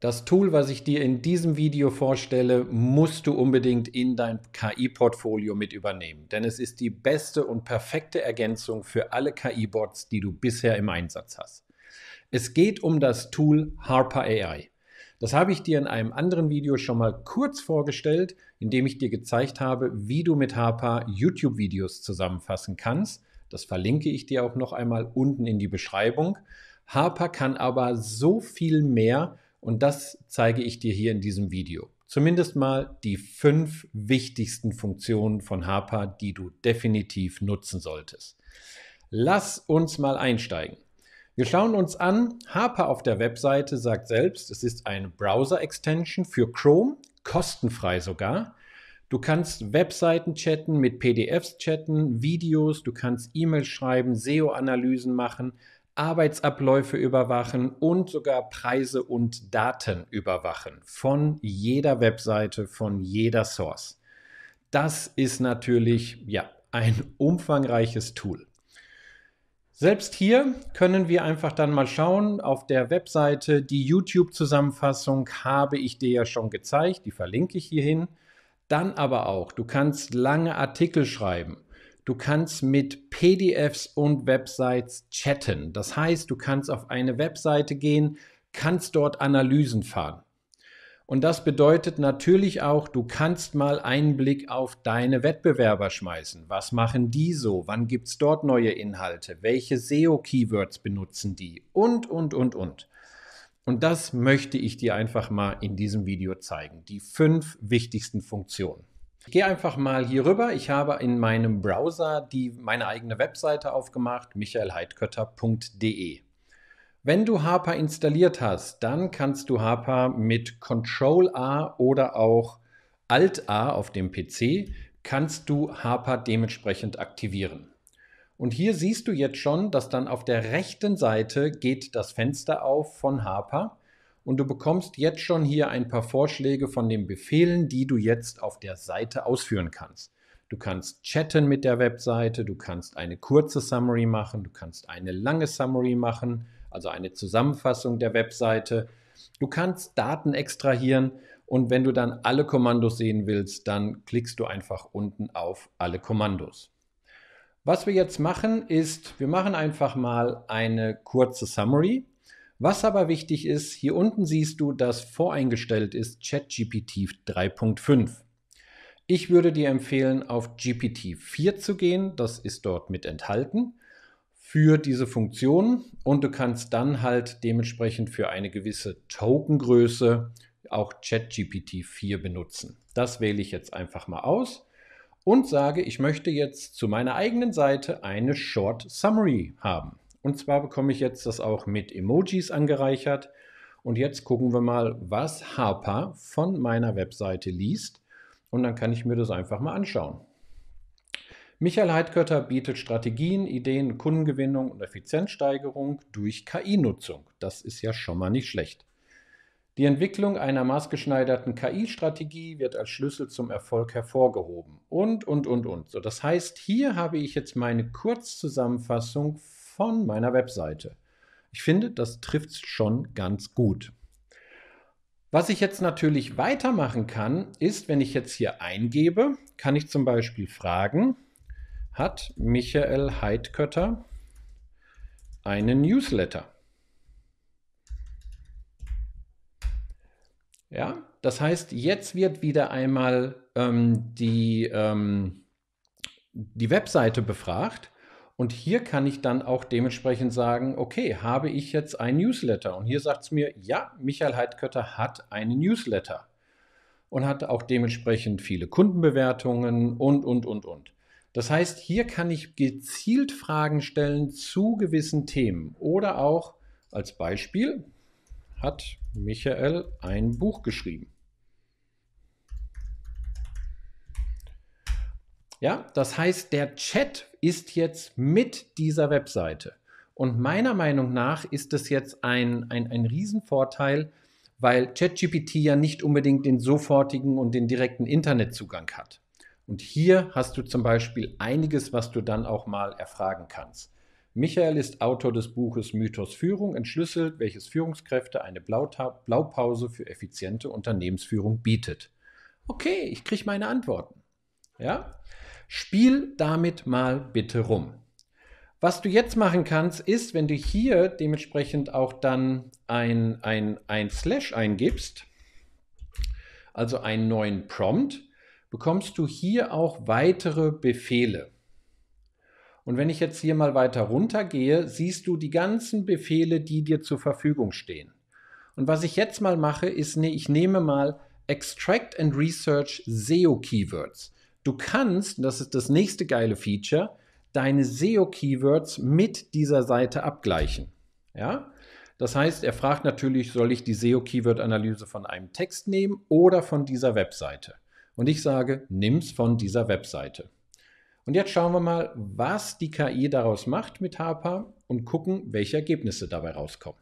Das Tool, was ich dir in diesem Video vorstelle, musst du unbedingt in dein KI-Portfolio mit übernehmen, denn es ist die beste und perfekte Ergänzung für alle KI-Bots, die du bisher im Einsatz hast. Es geht um das Tool Harper AI. Das habe ich dir in einem anderen Video schon mal kurz vorgestellt, in dem ich dir gezeigt habe, wie du mit Harper YouTube-Videos zusammenfassen kannst. Das verlinke ich dir auch noch einmal unten in die Beschreibung. Harper kann aber so viel mehr, und das zeige ich dir hier in diesem Video. Zumindest mal die fünf wichtigsten Funktionen von Harper, die du definitiv nutzen solltest. Lass uns mal einsteigen. Wir schauen uns an, Harper auf der Webseite sagt selbst, es ist eine Browser-Extension für Chrome, kostenfrei sogar. Du kannst Webseiten chatten, mit PDFs chatten, Videos, du kannst E-Mails schreiben, SEO-Analysen machen. Arbeitsabläufe überwachen und sogar Preise und Daten überwachen von jeder Webseite, von jeder Source. Das ist natürlich ja, ein umfangreiches Tool. Selbst hier können wir einfach dann mal schauen. Auf der Webseite die YouTube-Zusammenfassung habe ich dir ja schon gezeigt, die verlinke ich hierhin. Dann aber auch, du kannst lange Artikel schreiben. Du kannst mit PDFs und Websites chatten. Das heißt, du kannst auf eine Webseite gehen, kannst dort Analysen fahren. Und das bedeutet natürlich auch, du kannst mal einen Blick auf deine Wettbewerber schmeißen. Was machen die so? Wann gibt es dort neue Inhalte? Welche SEO-Keywords benutzen die? Und, und, und, und. Und das möchte ich dir einfach mal in diesem Video zeigen. Die fünf wichtigsten Funktionen. Geh einfach mal hier rüber. Ich habe in meinem Browser die, meine eigene Webseite aufgemacht, michaelheidkötter.de. Wenn du Harper installiert hast, dann kannst du Harper mit Ctrl A oder auch Alt A auf dem PC kannst du Harper dementsprechend aktivieren. Und hier siehst du jetzt schon, dass dann auf der rechten Seite geht das Fenster auf von Harper und du bekommst jetzt schon hier ein paar Vorschläge von den Befehlen, die du jetzt auf der Seite ausführen kannst. Du kannst chatten mit der Webseite, du kannst eine kurze Summary machen, du kannst eine lange Summary machen, also eine Zusammenfassung der Webseite. Du kannst Daten extrahieren und wenn du dann alle Kommandos sehen willst, dann klickst du einfach unten auf alle Kommandos. Was wir jetzt machen ist, wir machen einfach mal eine kurze Summary was aber wichtig ist, hier unten siehst du, dass voreingestellt ist ChatGPT 3.5. Ich würde dir empfehlen, auf GPT 4 zu gehen, das ist dort mit enthalten für diese Funktion und du kannst dann halt dementsprechend für eine gewisse Tokengröße auch ChatGPT 4 benutzen. Das wähle ich jetzt einfach mal aus und sage, ich möchte jetzt zu meiner eigenen Seite eine Short Summary haben. Und zwar bekomme ich jetzt das auch mit Emojis angereichert. Und jetzt gucken wir mal, was Harper von meiner Webseite liest. Und dann kann ich mir das einfach mal anschauen. Michael Heidkötter bietet Strategien, Ideen, Kundengewinnung und Effizienzsteigerung durch KI-Nutzung. Das ist ja schon mal nicht schlecht. Die Entwicklung einer maßgeschneiderten KI-Strategie wird als Schlüssel zum Erfolg hervorgehoben. Und, und, und, und. So, das heißt, hier habe ich jetzt meine Kurzzusammenfassung von meiner Webseite. Ich finde, das trifft es schon ganz gut. Was ich jetzt natürlich weitermachen kann, ist, wenn ich jetzt hier eingebe, kann ich zum Beispiel fragen, hat Michael Heidkötter einen Newsletter? Ja, das heißt, jetzt wird wieder einmal ähm, die, ähm, die Webseite befragt und hier kann ich dann auch dementsprechend sagen, okay, habe ich jetzt ein Newsletter? Und hier sagt es mir, ja, Michael Heidkötter hat einen Newsletter und hat auch dementsprechend viele Kundenbewertungen und, und, und, und. Das heißt, hier kann ich gezielt Fragen stellen zu gewissen Themen oder auch als Beispiel hat Michael ein Buch geschrieben. Ja, das heißt, der Chat ist jetzt mit dieser Webseite. Und meiner Meinung nach ist das jetzt ein, ein, ein Riesenvorteil, weil ChatGPT ja nicht unbedingt den sofortigen und den direkten Internetzugang hat. Und hier hast du zum Beispiel einiges, was du dann auch mal erfragen kannst. Michael ist Autor des Buches Mythos Führung, entschlüsselt, welches Führungskräfte eine Blaupause für effiziente Unternehmensführung bietet. Okay, ich kriege meine Antworten. Ja? Spiel damit mal bitte rum. Was du jetzt machen kannst, ist, wenn du hier dementsprechend auch dann ein, ein, ein Slash eingibst, also einen neuen Prompt, bekommst du hier auch weitere Befehle. Und wenn ich jetzt hier mal weiter runter gehe, siehst du die ganzen Befehle, die dir zur Verfügung stehen. Und was ich jetzt mal mache, ist, ich nehme mal Extract and Research SEO Keywords. Du kannst, das ist das nächste geile Feature, deine SEO-Keywords mit dieser Seite abgleichen. Ja? Das heißt, er fragt natürlich, soll ich die SEO-Keyword-Analyse von einem Text nehmen oder von dieser Webseite? Und ich sage, nimm's von dieser Webseite. Und jetzt schauen wir mal, was die KI daraus macht mit Harper und gucken, welche Ergebnisse dabei rauskommen.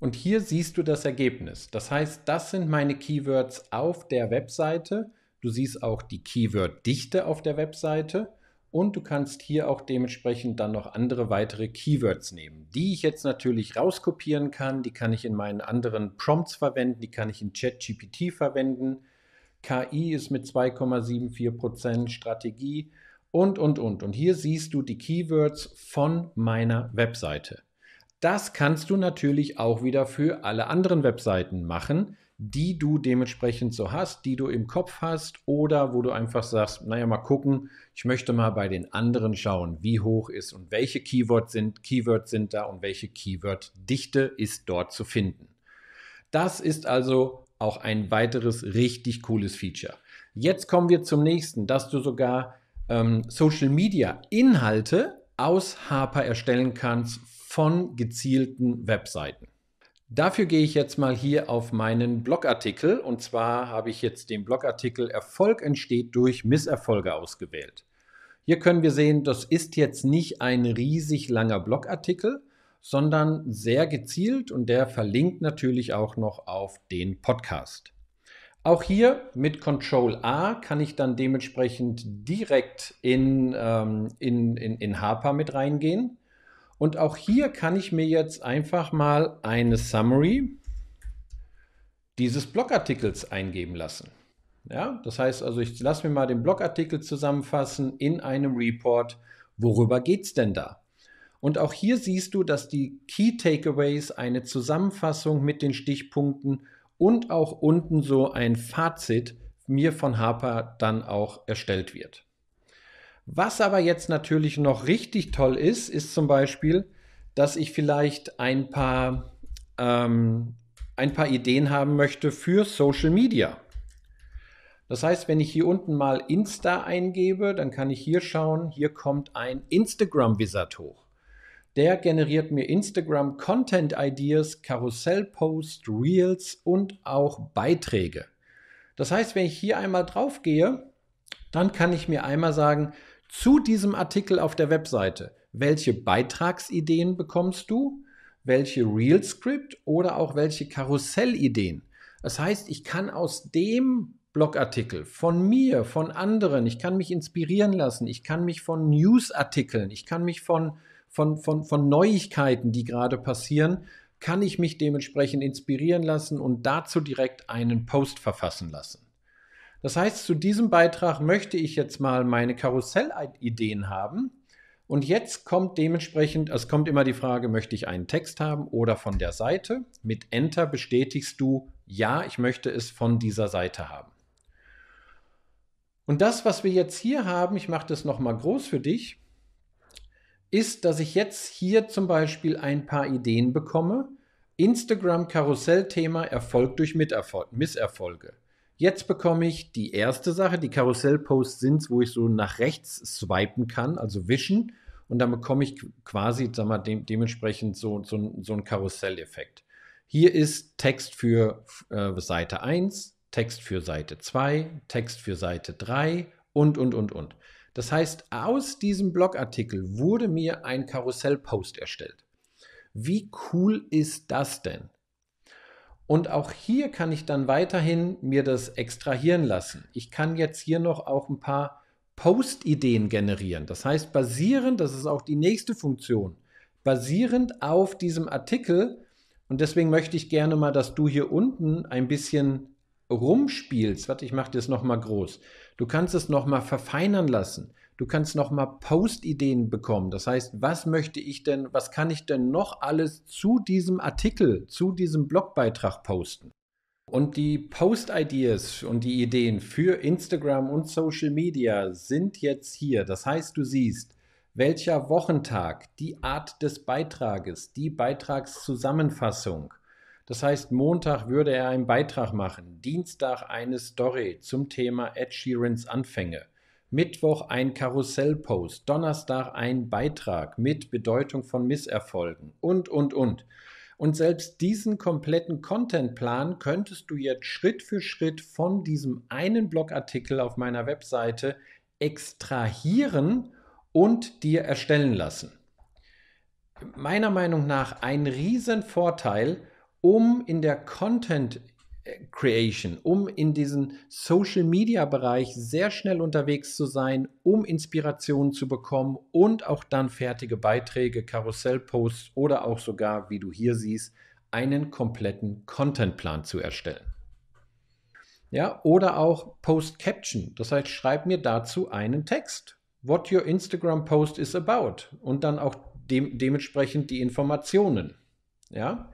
Und hier siehst du das Ergebnis. Das heißt, das sind meine Keywords auf der Webseite Du siehst auch die Keyword-Dichte auf der Webseite und du kannst hier auch dementsprechend dann noch andere weitere Keywords nehmen, die ich jetzt natürlich rauskopieren kann, die kann ich in meinen anderen Prompts verwenden, die kann ich in ChatGPT verwenden. KI ist mit 2,74% Strategie und, und, und. Und hier siehst du die Keywords von meiner Webseite. Das kannst du natürlich auch wieder für alle anderen Webseiten machen, die du dementsprechend so hast, die du im Kopf hast oder wo du einfach sagst, naja, mal gucken, ich möchte mal bei den anderen schauen, wie hoch ist und welche Keywords sind, Keywords sind da und welche Keyword-Dichte ist dort zu finden. Das ist also auch ein weiteres richtig cooles Feature. Jetzt kommen wir zum nächsten, dass du sogar ähm, Social Media Inhalte aus Harper erstellen kannst von gezielten Webseiten. Dafür gehe ich jetzt mal hier auf meinen Blogartikel und zwar habe ich jetzt den Blogartikel Erfolg entsteht durch Misserfolge ausgewählt. Hier können wir sehen, das ist jetzt nicht ein riesig langer Blogartikel, sondern sehr gezielt und der verlinkt natürlich auch noch auf den Podcast. Auch hier mit Control A kann ich dann dementsprechend direkt in, ähm, in, in, in Harper mit reingehen und auch hier kann ich mir jetzt einfach mal eine Summary dieses Blogartikels eingeben lassen. Ja, das heißt also, ich lasse mir mal den Blogartikel zusammenfassen in einem Report. Worüber geht es denn da? Und auch hier siehst du, dass die Key Takeaways eine Zusammenfassung mit den Stichpunkten und auch unten so ein Fazit mir von Harper dann auch erstellt wird. Was aber jetzt natürlich noch richtig toll ist, ist zum Beispiel, dass ich vielleicht ein paar, ähm, ein paar Ideen haben möchte für Social Media. Das heißt, wenn ich hier unten mal Insta eingebe, dann kann ich hier schauen, hier kommt ein Instagram-Wizard hoch. Der generiert mir Instagram Content Ideas, Karussellposts, Reels und auch Beiträge. Das heißt, wenn ich hier einmal drauf gehe, dann kann ich mir einmal sagen, zu diesem Artikel auf der Webseite. Welche Beitragsideen bekommst du? Welche Real Script oder auch welche Karussellideen? Das heißt, ich kann aus dem Blogartikel von mir, von anderen, ich kann mich inspirieren lassen, ich kann mich von Newsartikeln, ich kann mich von, von, von, von Neuigkeiten, die gerade passieren, kann ich mich dementsprechend inspirieren lassen und dazu direkt einen Post verfassen lassen. Das heißt, zu diesem Beitrag möchte ich jetzt mal meine Karussellideen haben. Und jetzt kommt dementsprechend, also es kommt immer die Frage, möchte ich einen Text haben oder von der Seite? Mit Enter bestätigst du, ja, ich möchte es von dieser Seite haben. Und das, was wir jetzt hier haben, ich mache das nochmal groß für dich, ist, dass ich jetzt hier zum Beispiel ein paar Ideen bekomme. Instagram-Karussell-Thema Erfolg durch Misserfolge. Jetzt bekomme ich die erste Sache, die Karussellposts posts sind, wo ich so nach rechts swipen kann, also wischen. Und dann bekomme ich quasi sag mal, de dementsprechend so, so, so einen Karussell-Effekt. Hier ist Text für äh, Seite 1, Text für Seite 2, Text für Seite 3 und, und, und, und. Das heißt, aus diesem Blogartikel wurde mir ein Karussellpost erstellt. Wie cool ist das denn? Und auch hier kann ich dann weiterhin mir das extrahieren lassen. Ich kann jetzt hier noch auch ein paar Post-Ideen generieren. Das heißt, basierend, das ist auch die nächste Funktion, basierend auf diesem Artikel. Und deswegen möchte ich gerne mal, dass du hier unten ein bisschen rumspielst. Warte, ich mache das nochmal groß. Du kannst es nochmal verfeinern lassen. Du kannst nochmal Post-Ideen bekommen. Das heißt, was möchte ich denn, was kann ich denn noch alles zu diesem Artikel, zu diesem Blogbeitrag posten? Und die Post-Ideas und die Ideen für Instagram und Social Media sind jetzt hier. Das heißt, du siehst, welcher Wochentag, die Art des Beitrages, die Beitragszusammenfassung. Das heißt, Montag würde er einen Beitrag machen, Dienstag eine Story zum Thema Ed Sheerans Anfänge. Mittwoch ein Karussellpost, Donnerstag ein Beitrag mit Bedeutung von Misserfolgen und, und, und. Und selbst diesen kompletten Contentplan könntest du jetzt Schritt für Schritt von diesem einen Blogartikel auf meiner Webseite extrahieren und dir erstellen lassen. Meiner Meinung nach ein Riesenvorteil, um in der Content Creation, um in diesem Social Media Bereich sehr schnell unterwegs zu sein, um Inspirationen zu bekommen und auch dann fertige Beiträge, Karussellposts oder auch sogar, wie du hier siehst, einen kompletten Contentplan zu erstellen. Ja, oder auch Post Caption, das heißt, schreib mir dazu einen Text. What your Instagram post is about und dann auch de dementsprechend die Informationen. Ja?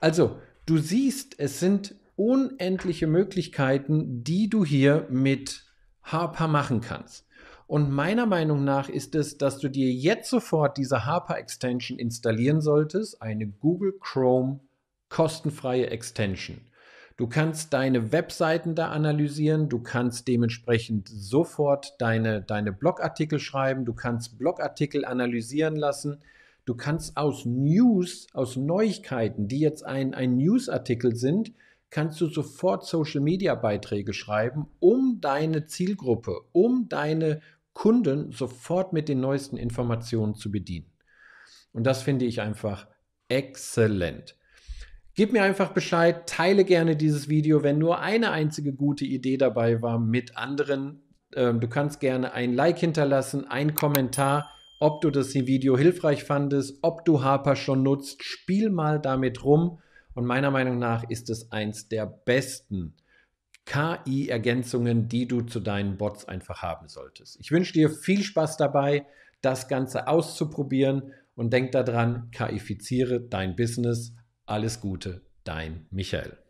Also, du siehst, es sind unendliche Möglichkeiten, die du hier mit Harper machen kannst. Und meiner Meinung nach ist es, dass du dir jetzt sofort diese Harper Extension installieren solltest, eine Google Chrome kostenfreie Extension. Du kannst deine Webseiten da analysieren, du kannst dementsprechend sofort deine, deine Blogartikel schreiben, du kannst Blogartikel analysieren lassen, du kannst aus News, aus Neuigkeiten, die jetzt ein, ein Newsartikel sind, kannst du sofort Social-Media-Beiträge schreiben, um deine Zielgruppe, um deine Kunden sofort mit den neuesten Informationen zu bedienen. Und das finde ich einfach exzellent. Gib mir einfach Bescheid, teile gerne dieses Video, wenn nur eine einzige gute Idee dabei war, mit anderen. Ähm, du kannst gerne ein Like hinterlassen, einen Kommentar, ob du das Video hilfreich fandest, ob du Harper schon nutzt. Spiel mal damit rum. Und meiner Meinung nach ist es eins der besten KI-Ergänzungen, die du zu deinen Bots einfach haben solltest. Ich wünsche dir viel Spaß dabei, das Ganze auszuprobieren und denk daran, KIfiziere dein Business. Alles Gute, dein Michael.